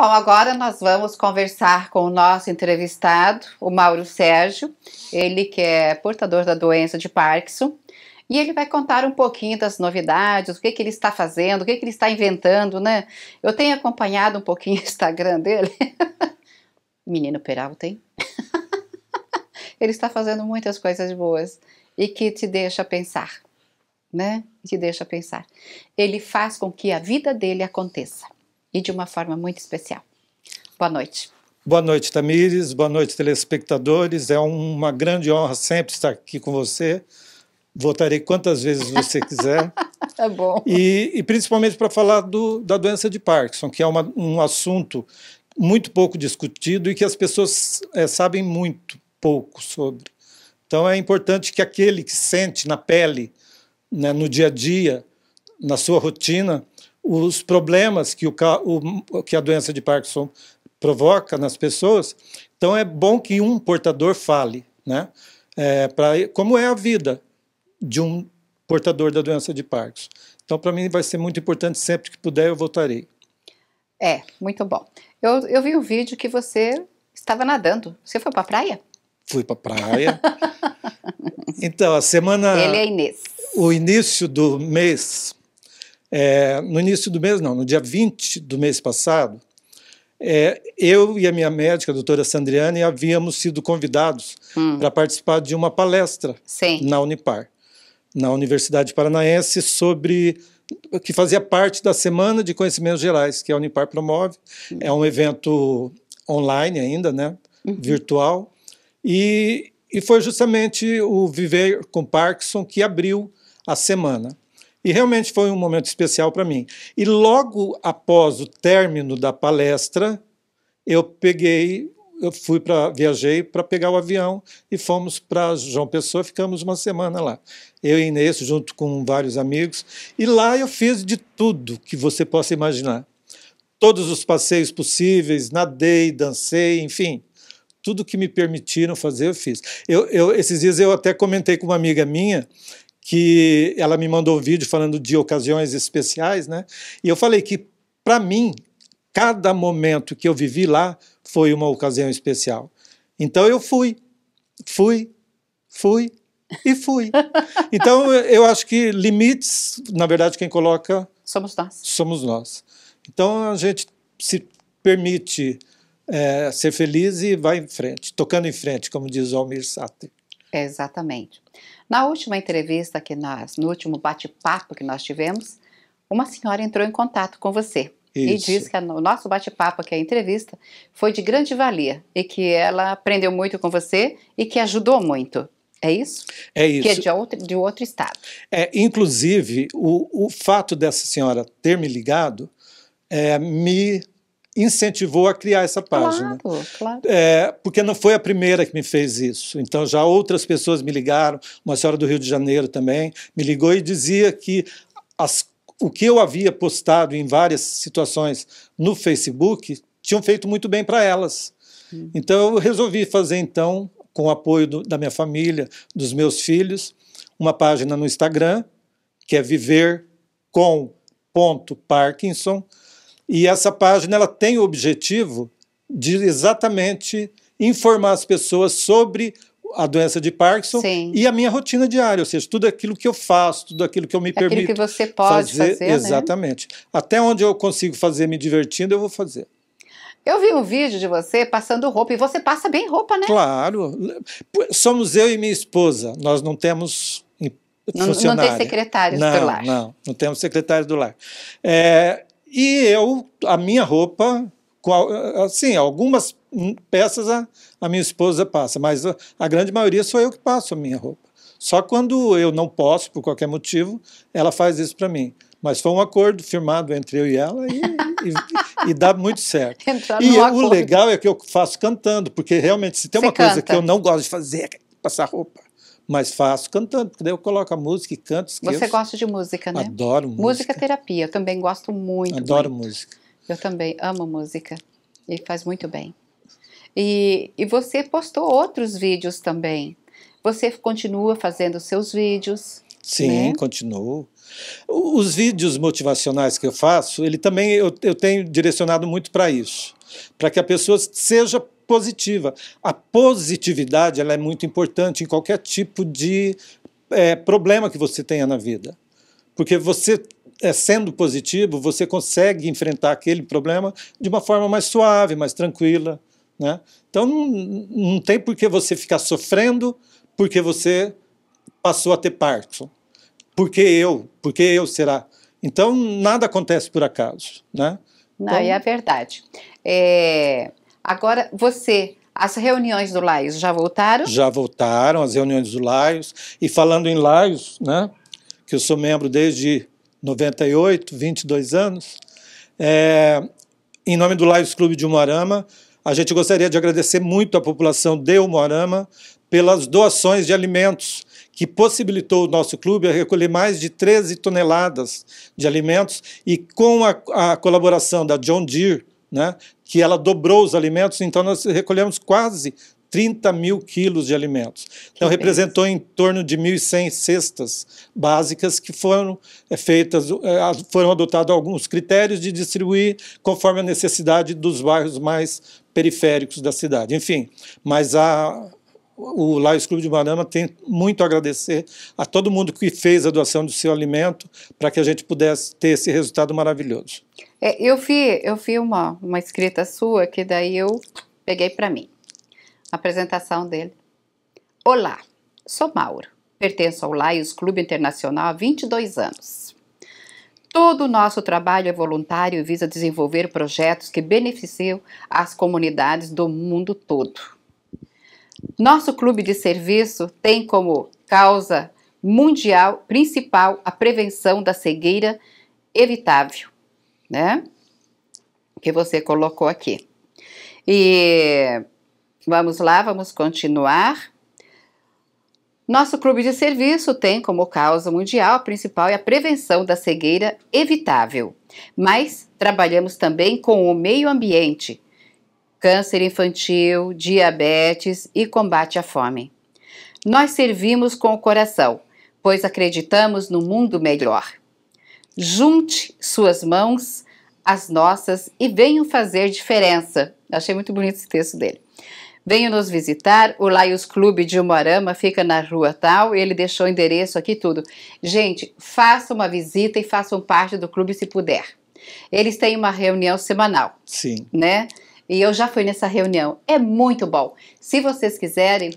Bom, agora nós vamos conversar com o nosso entrevistado, o Mauro Sérgio, ele que é portador da doença de Parkinson, e ele vai contar um pouquinho das novidades, o que, que ele está fazendo, o que, que ele está inventando, né? Eu tenho acompanhado um pouquinho o Instagram dele. Menino Peralta, hein? ele está fazendo muitas coisas boas e que te deixa pensar, né? Te deixa pensar. Ele faz com que a vida dele aconteça e de uma forma muito especial. Boa noite. Boa noite, Tamires. Boa noite, telespectadores. É uma grande honra sempre estar aqui com você. Votarei quantas vezes você quiser. é bom. E, e principalmente para falar do, da doença de Parkinson, que é uma, um assunto muito pouco discutido e que as pessoas é, sabem muito pouco sobre. Então é importante que aquele que sente na pele, né, no dia a dia, na sua rotina, os problemas que, o, o, que a doença de Parkinson provoca nas pessoas. Então é bom que um portador fale, né? É, pra, como é a vida de um portador da doença de Parkinson. Então, para mim, vai ser muito importante sempre que puder, eu voltarei. É, muito bom. Eu, eu vi um vídeo que você estava nadando. Você foi para a praia? Fui para a praia. então, a semana. Ele é Inês. O início do mês é, no início do mês, não, no dia 20 do mês passado, é, eu e a minha médica, a doutora Sandriane, havíamos sido convidados hum. para participar de uma palestra Sim. na Unipar, na Universidade Paranaense, sobre que fazia parte da Semana de Conhecimentos Gerais, que a Unipar promove. Hum. É um evento online ainda, né? Uhum. virtual. E, e foi justamente o Viver com Parkinson que abriu a semana. E realmente foi um momento especial para mim. E logo após o término da palestra, eu peguei, eu fui para viajei para pegar o avião e fomos para João Pessoa, ficamos uma semana lá. Eu e Inês junto com vários amigos, e lá eu fiz de tudo que você possa imaginar. Todos os passeios possíveis, nadei, dancei, enfim, tudo que me permitiram fazer eu fiz. Eu, eu esses dias eu até comentei com uma amiga minha que ela me mandou um vídeo falando de ocasiões especiais, né? E eu falei que para mim cada momento que eu vivi lá foi uma ocasião especial. Então eu fui, fui, fui e fui. Então eu acho que limites, na verdade, quem coloca somos nós. Somos nós. Então a gente se permite é, ser feliz e vai em frente, tocando em frente, como diz o Almir Sater. Exatamente. Na última entrevista que nós, no último bate-papo que nós tivemos, uma senhora entrou em contato com você Isso. e disse que o nosso bate-papo, que é a entrevista, foi de grande valia e que ela aprendeu muito com você e que ajudou muito. É isso? É isso. Que é de outro, de outro estado. É, inclusive, o, o fato dessa senhora ter me ligado é, me incentivou a criar essa página. Claro, claro. É, porque não foi a primeira que me fez isso. Então já outras pessoas me ligaram, uma senhora do Rio de Janeiro também me ligou e dizia que as, o que eu havia postado em várias situações no Facebook tinham feito muito bem para elas. Hum. Então eu resolvi fazer então com o apoio do, da minha família, dos meus filhos, uma página no Instagram que é viver com ponto Parkinson e essa página ela tem o objetivo de exatamente informar as pessoas sobre a doença de Parkinson Sim. e a minha rotina diária, ou seja, tudo aquilo que eu faço, tudo aquilo que eu me aquilo permito. Aquilo que você pode fazer. fazer né? exatamente. Né? Até onde eu consigo fazer me divertindo, eu vou fazer. Eu vi um vídeo de você passando roupa e você passa bem roupa, né? Claro. Somos eu e minha esposa. Nós não temos não, não tem secretários não, do lar. Não, não temos secretários do lar. É, e eu, a minha roupa, assim, algumas peças a, a minha esposa passa, mas a, grande maioria sou eu que passo a minha roupa. Só quando eu não posso, por qualquer motivo, ela faz isso para mim. Mas foi um acordo firmado entre eu e ela e, e, e dá muito certo. e eu, o legal é que eu faço cantando, porque realmente se tem Você uma coisa canta. que eu não gosto de fazer é passar roupa. Mas faço cantando, porque daí eu coloco a música e canto. Esqueço. Você gosta de música, né? Adoro música. Música é terapia, eu também gosto muito. Adoro muito. música. Eu também amo música e faz muito bem. E, e você postou outros vídeos também. Você continua fazendo seus vídeos? Sim, né? continuo. Os vídeos motivacionais que eu faço, ele também eu, eu tenho direcionado muito para isso, para que a pessoa seja positiva. A positividade ela é muito importante em qualquer tipo de é, problema que você tenha na vida. Porque você é, sendo positivo, você consegue enfrentar aquele problema de uma forma mais suave, mais tranquila. Né? Então não, não tem por que você ficar sofrendo porque você passou a ter parto. Porque eu? Porque eu será? Então nada acontece por acaso. Né? Não, então, e é verdade. É, Agora, você, as reuniões do Laios já voltaram? Já voltaram, as reuniões do Laios. E falando em Laios, né, que eu sou membro desde 98, 22 anos, é, em nome do Laios Clube de Moarama, a gente gostaria de agradecer muito à população de Moarama pelas doações de alimentos que possibilitou o nosso clube a recolher mais de 13 toneladas de alimentos e com a, a colaboração da John Deere né, que ela dobrou os alimentos, então nós recolhemos quase 30 mil quilos de alimentos. Então, que representou bem. em torno de 1.100 cestas básicas que foram eh, feitas, eh, foram adotados alguns critérios de distribuir conforme a necessidade dos bairros mais periféricos da cidade. Enfim, mas a, o Lions Clube de Banana tem muito a agradecer a todo mundo que fez a doação do seu alimento para que a gente pudesse ter esse resultado maravilhoso. É, eu vi, eu vi uma, uma escrita sua que daí eu peguei para mim. A apresentação dele. Olá, sou Mauro. Pertenço ao Lions Clube Internacional há 22 anos. Todo o nosso trabalho é voluntário e visa desenvolver projetos que beneficiam as comunidades do mundo todo. Nosso clube de serviço tem como causa mundial principal a prevenção da cegueira evitável, né? Que você colocou aqui. E vamos lá, vamos continuar. Nosso clube de serviço tem como causa mundial a principal é a prevenção da cegueira evitável, mas trabalhamos também com o meio ambiente câncer infantil, diabetes e combate à fome. Nós servimos com o coração, pois acreditamos no mundo melhor. Junte suas mãos às nossas e venham fazer diferença. Achei muito bonito esse texto dele. Venham nos visitar, o Laios Clube de Umarama fica na rua tal, ele deixou o endereço aqui tudo. Gente, façam uma visita e façam parte do clube se puder. Eles têm uma reunião semanal. Sim. Né? E eu já fui nessa reunião. É muito bom. Se vocês quiserem,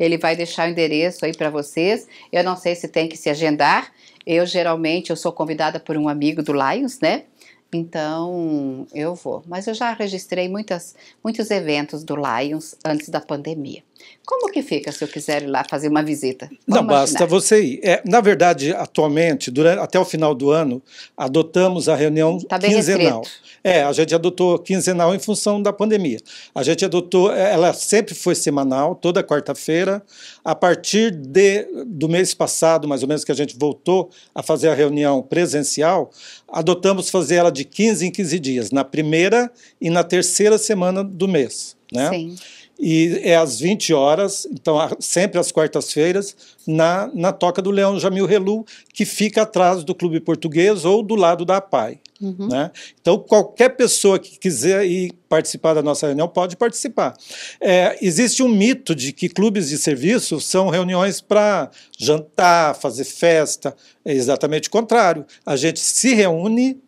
ele vai deixar o endereço aí para vocês. Eu não sei se tem que se agendar. Eu geralmente eu sou convidada por um amigo do Lions, né? Então eu vou. Mas eu já registrei muitas, muitos eventos do Lions antes da pandemia. Como que fica se eu quiser ir lá fazer uma visita? Vamos Não imaginar. basta você ir. É, na verdade, atualmente, durante, até o final do ano, adotamos a reunião tá quinzenal. Restrito. É, a gente adotou quinzenal em função da pandemia. A gente adotou, é, ela sempre foi semanal, toda quarta-feira. A partir de, do mês passado, mais ou menos, que a gente voltou a fazer a reunião presencial, adotamos fazer ela de 15 em 15 dias, na primeira e na terceira semana do mês. Né? Sim e é às 20 horas, então sempre às quartas-feiras, na, na Toca do Leão Jamil Relu, que fica atrás do Clube Português ou do lado da APAI. Uhum. Né? Então, qualquer pessoa que quiser ir participar da nossa reunião pode participar. É, existe um mito de que clubes de serviço são reuniões para jantar, fazer festa. É exatamente o contrário. A gente se reúne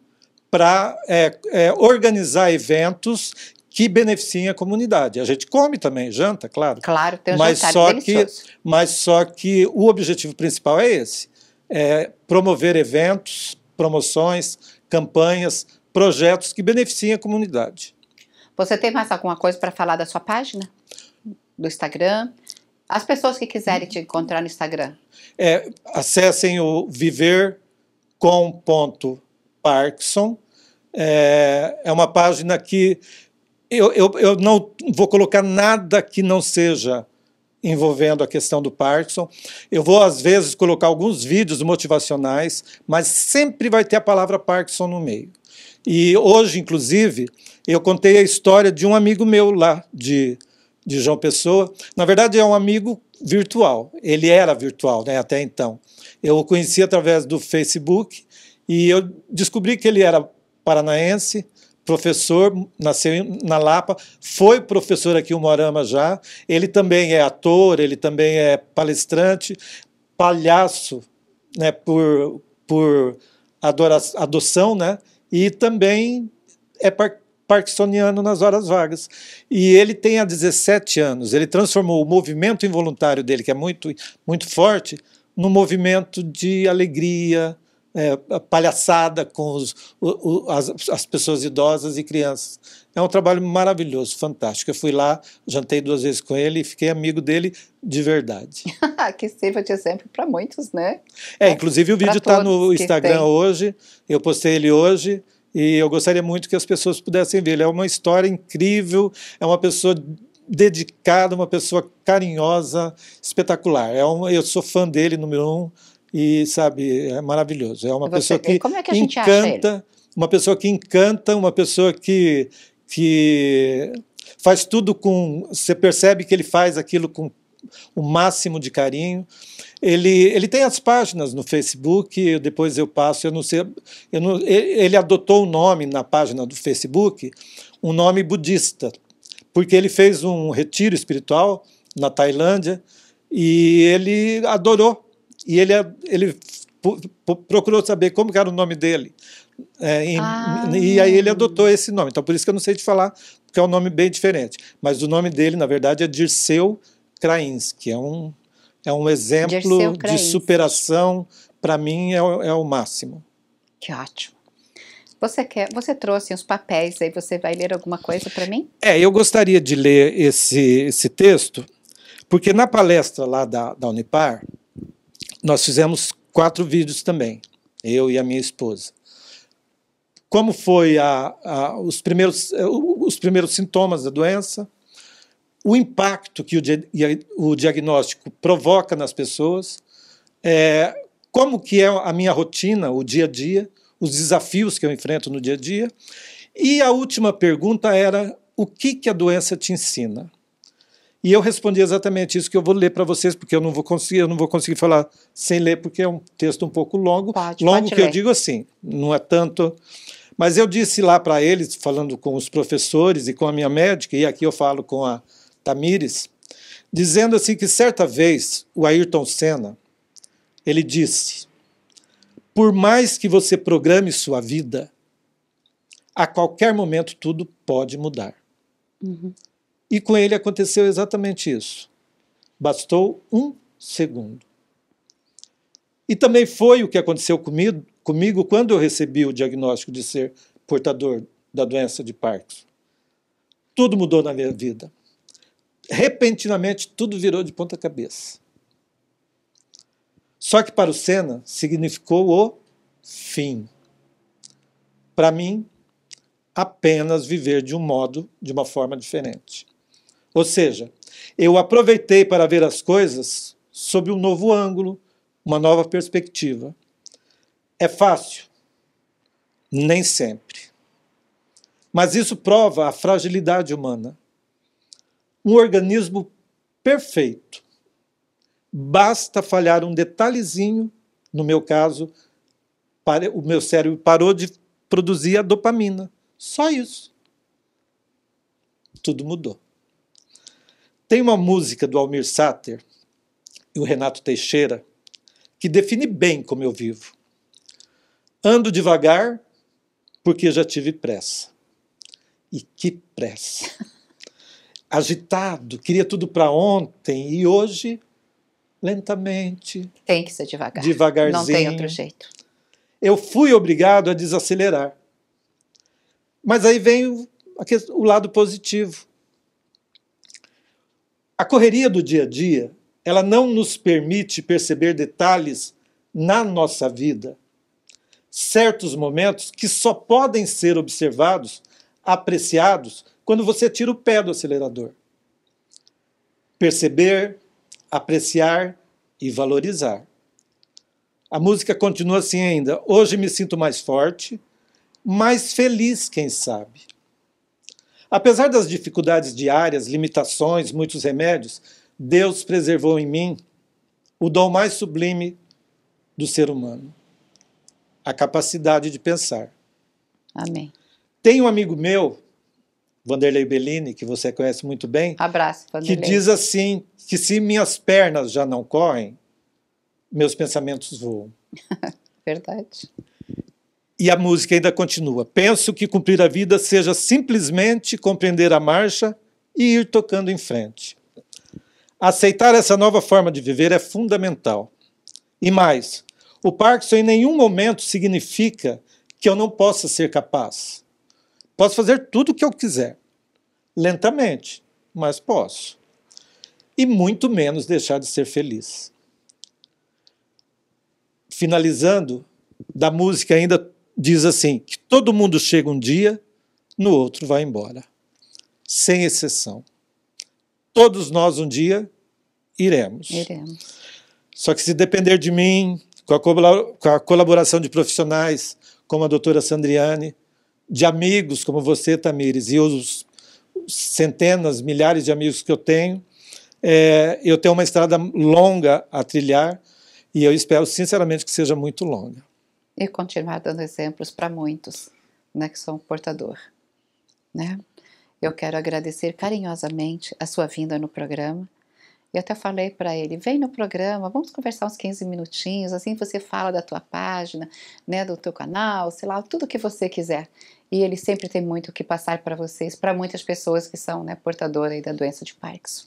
para é, é, organizar eventos que beneficiem a comunidade. A gente come também, janta, claro. Claro, tem um mas só que, Mas só que o objetivo principal é esse, é promover eventos, promoções, campanhas, projetos que beneficiem a comunidade. Você tem mais alguma coisa para falar da sua página? Do Instagram? As pessoas que quiserem te encontrar no Instagram. É, acessem o vivercom.parkson. É, é uma página que eu, eu, eu não vou colocar nada que não seja envolvendo a questão do Parkinson. Eu vou, às vezes, colocar alguns vídeos motivacionais, mas sempre vai ter a palavra Parkinson no meio. E hoje, inclusive, eu contei a história de um amigo meu lá de, de João Pessoa. Na verdade, é um amigo virtual. Ele era virtual né, até então. Eu o conheci através do Facebook e eu descobri que ele era paranaense professor, nasceu na Lapa, foi professor aqui em Morama já. Ele também é ator, ele também é palestrante, palhaço, né, por, por adoção, né? E também é par parkinsoniano nas horas vagas. E ele tem há 17 anos, ele transformou o movimento involuntário dele, que é muito, muito forte, num movimento de alegria, é, palhaçada com os, o, o, as, as, pessoas idosas e crianças. É um trabalho maravilhoso, fantástico. Eu fui lá, jantei duas vezes com ele e fiquei amigo dele de verdade. Ah, que sirva de exemplo para muitos, né? É, inclusive o vídeo está no Instagram hoje, eu postei ele hoje. E eu gostaria muito que as pessoas pudessem ver. Ele é uma história incrível, é uma pessoa dedicada, uma pessoa carinhosa, espetacular. É um, eu sou fã dele, número um e sabe, é maravilhoso. É uma Você pessoa que, é que encanta, uma pessoa que encanta, uma pessoa que que faz tudo com, você percebe que ele faz aquilo com o máximo de carinho. Ele, ele tem as páginas no Facebook, depois eu passo, eu não sei. Eu não, ele adotou o um nome na página do Facebook, um nome budista, porque ele fez um retiro espiritual na Tailândia e ele adorou e ele, é, ele procurou saber como era o nome dele. É, em, ah. E aí ele adotou esse nome. Então, por isso que eu não sei te falar, porque é um nome bem diferente. Mas o nome dele, na verdade, é Dirceu Krains, que é um, é um exemplo de superação. Para mim, é, é o máximo. Que ótimo. Você quer? Você trouxe os papéis aí. Você vai ler alguma coisa para mim? É, eu gostaria de ler esse, esse texto, porque na palestra lá da, da Unipar, nós fizemos quatro vídeos também, eu e a minha esposa. Como foi a, a, os, primeiros, eh, os primeiros sintomas da doença, o impacto que o, o diagnóstico provoca nas pessoas, é, como que é a minha rotina, o dia a dia, os desafios que eu enfrento no dia a dia. E a última pergunta era o que, que a doença te ensina? E eu respondi exatamente isso que eu vou ler para vocês, porque eu não vou conseguir, eu não vou conseguir falar sem ler, porque é um texto um pouco longo. Pode, longo pode que ler. eu digo assim, não é tanto. Mas eu disse lá para eles, falando com os professores e com a minha médica, e aqui eu falo com a Tamires, dizendo assim que certa vez o Ayrton Senna, ele disse: "Por mais que você programe sua vida, a qualquer momento tudo pode mudar." Uhum. E com ele aconteceu exatamente isso. Bastou um segundo. E também foi o que aconteceu comigo, comigo quando eu recebi o diagnóstico de ser portador da doença de Parkinson. Tudo mudou na minha vida. Repentinamente, tudo virou de ponta cabeça. Só que para o Senna significou o fim. Para mim, apenas viver de um modo, de uma forma diferente. Ou seja, eu aproveitei para ver as coisas sob um novo ângulo, uma nova perspectiva. É fácil? Nem sempre. Mas isso prova a fragilidade humana. Um organismo perfeito. Basta falhar um detalhezinho, no meu caso, o meu cérebro parou de produzir a dopamina. Só isso. Tudo mudou. Tem uma música do Almir Sater e o Renato Teixeira que define bem como eu vivo. Ando devagar porque já tive pressa. E que pressa! Agitado, queria tudo para ontem e hoje, lentamente. Tem que ser devagar. Devagarzinho. Não tem outro jeito. Eu fui obrigado a desacelerar. Mas aí vem o, o lado positivo. A correria do dia a dia, ela não nos permite perceber detalhes na nossa vida, certos momentos que só podem ser observados, apreciados, quando você tira o pé do acelerador. Perceber, apreciar e valorizar. A música continua assim ainda. Hoje me sinto mais forte, mais feliz, quem sabe. Apesar das dificuldades diárias, limitações, muitos remédios, Deus preservou em mim o dom mais sublime do ser humano, a capacidade de pensar. Amém. Tem um amigo meu, Vanderlei Bellini, que você conhece muito bem. Abraço, Vanderlei. Que diz assim: que se minhas pernas já não correm, meus pensamentos voam. Verdade. E a música ainda continua. Penso que cumprir a vida seja simplesmente compreender a marcha e ir tocando em frente. Aceitar essa nova forma de viver é fundamental. E mais, o Parkinson em nenhum momento significa que eu não possa ser capaz. Posso fazer tudo o que eu quiser, lentamente, mas posso. E muito menos deixar de ser feliz. Finalizando, da música ainda diz assim: que todo mundo chega um dia, no outro vai embora, sem exceção. Todos nós um dia iremos. Iremos. Só que se depender de mim, com a, colaboração de profissionais como a doutora Sandriane, de amigos como você, Tamires, e os centenas, milhares de amigos que eu tenho, é, eu tenho uma estrada longa a trilhar e eu espero sinceramente que seja muito longa e continuar dando exemplos para muitos né, que são portador. Né? Eu quero agradecer carinhosamente a sua vinda no programa. E até falei para ele, vem no programa, vamos conversar uns 15 minutinhos, assim você fala da tua página, né, do teu canal, sei lá, tudo que você quiser. E ele sempre tem muito o que passar para vocês, para muitas pessoas que são né, portadoras da doença de Parkinson.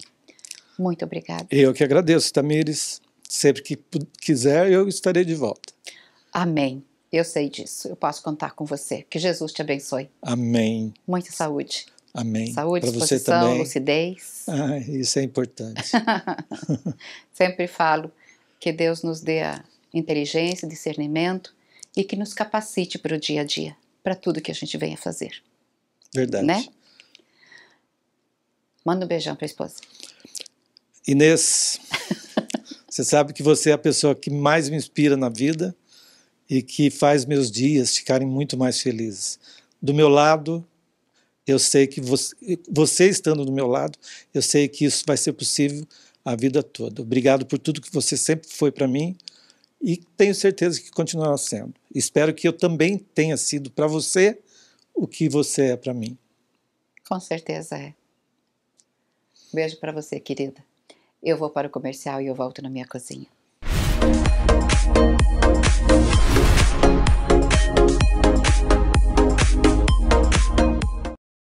Muito obrigada. Eu que agradeço, Tamires. Sempre que quiser, eu estarei de volta. Amém. Eu sei disso. Eu posso contar com você. Que Jesus te abençoe. Amém. Muita saúde. Amém. Saúde, pra disposição, lucidez. Ah, isso é importante. Sempre falo que Deus nos dê a inteligência, discernimento e que nos capacite para o dia a dia, para tudo que a gente venha fazer. Verdade. Né? Manda um beijão para a esposa. Inês, você sabe que você é a pessoa que mais me inspira na vida e que faz meus dias ficarem muito mais felizes. Do meu lado, eu sei que você, você estando do meu lado, eu sei que isso vai ser possível a vida toda. Obrigado por tudo que você sempre foi para mim e tenho certeza que continuará sendo. Espero que eu também tenha sido para você o que você é para mim. Com certeza é. Beijo para você, querida. Eu vou para o comercial e eu volto na minha cozinha.